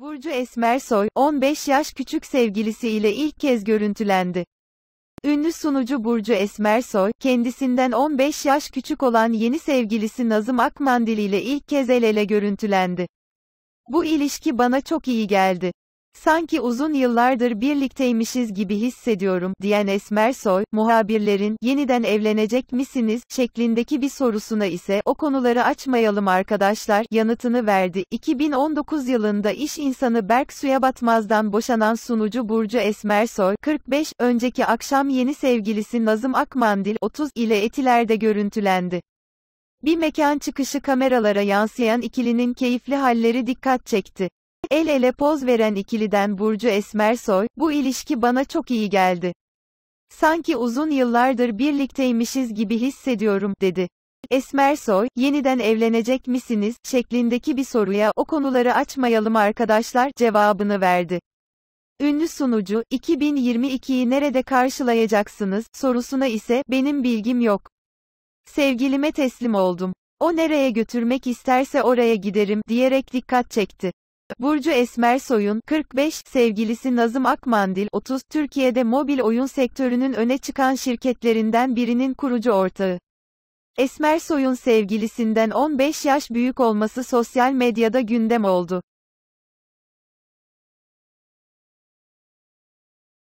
Burcu Esmersoy, 15 yaş küçük sevgilisiyle ilk kez görüntülendi. Ünlü sunucu Burcu Esmersoy, kendisinden 15 yaş küçük olan yeni sevgilisi Nazım Akmandil ile ilk kez el ele görüntülendi. Bu ilişki bana çok iyi geldi. Sanki uzun yıllardır birlikteymişiz gibi hissediyorum diyen Esmer Soy, muhabirlerin yeniden evlenecek misiniz şeklindeki bir sorusuna ise o konuları açmayalım arkadaşlar yanıtını verdi. 2019 yılında iş insanı Berk Suya Batmaz'dan boşanan sunucu Burcu Esmer Soy, 45, önceki akşam yeni sevgilisi Nazım Akmandil, 30 ile Etiler'de görüntülendi. Bir mekan çıkışı kameralara yansıyan ikilinin keyifli halleri dikkat çekti. El ele poz veren ikiliden Burcu Esmersoy, bu ilişki bana çok iyi geldi. Sanki uzun yıllardır birlikteymişiz gibi hissediyorum, dedi. Esmersoy, yeniden evlenecek misiniz, şeklindeki bir soruya, o konuları açmayalım arkadaşlar, cevabını verdi. Ünlü sunucu, 2022'yi nerede karşılayacaksınız, sorusuna ise, benim bilgim yok. Sevgilime teslim oldum. O nereye götürmek isterse oraya giderim, diyerek dikkat çekti. Burcu Esmersoy'un 45 sevgilisi Nazım Akmandil 30 Türkiye'de mobil oyun sektörünün öne çıkan şirketlerinden birinin kurucu ortağı. Esmersoy'un sevgilisinden 15 yaş büyük olması sosyal medyada gündem oldu.